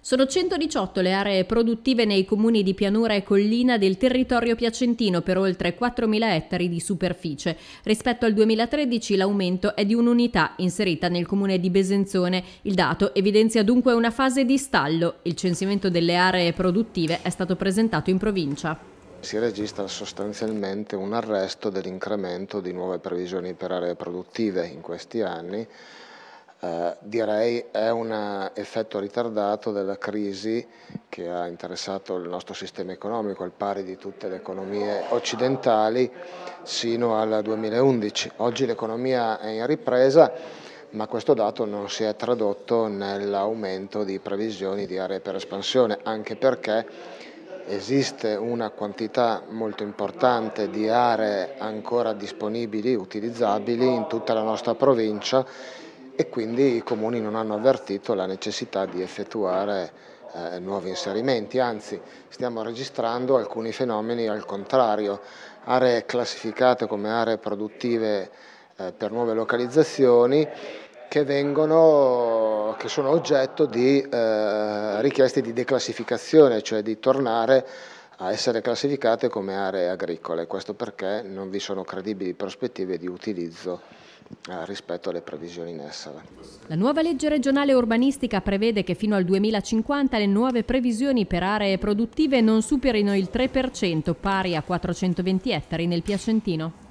Sono 118 le aree produttive nei comuni di pianura e collina del territorio piacentino per oltre 4.000 ettari di superficie. Rispetto al 2013 l'aumento è di un'unità inserita nel comune di Besenzone. Il dato evidenzia dunque una fase di stallo. Il censimento delle aree produttive è stato presentato in provincia si registra sostanzialmente un arresto dell'incremento di nuove previsioni per aree produttive in questi anni eh, direi è un eh, effetto ritardato della crisi che ha interessato il nostro sistema economico al pari di tutte le economie occidentali sino al 2011. Oggi l'economia è in ripresa ma questo dato non si è tradotto nell'aumento di previsioni di aree per espansione anche perché esiste una quantità molto importante di aree ancora disponibili, utilizzabili in tutta la nostra provincia e quindi i comuni non hanno avvertito la necessità di effettuare eh, nuovi inserimenti, anzi stiamo registrando alcuni fenomeni al contrario, aree classificate come aree produttive eh, per nuove localizzazioni che, vengono, che sono oggetto di eh, richieste di declassificazione, cioè di tornare a essere classificate come aree agricole, questo perché non vi sono credibili prospettive di utilizzo eh, rispetto alle previsioni in essere. La nuova legge regionale urbanistica prevede che fino al 2050 le nuove previsioni per aree produttive non superino il 3%, pari a 420 ettari nel Piacentino.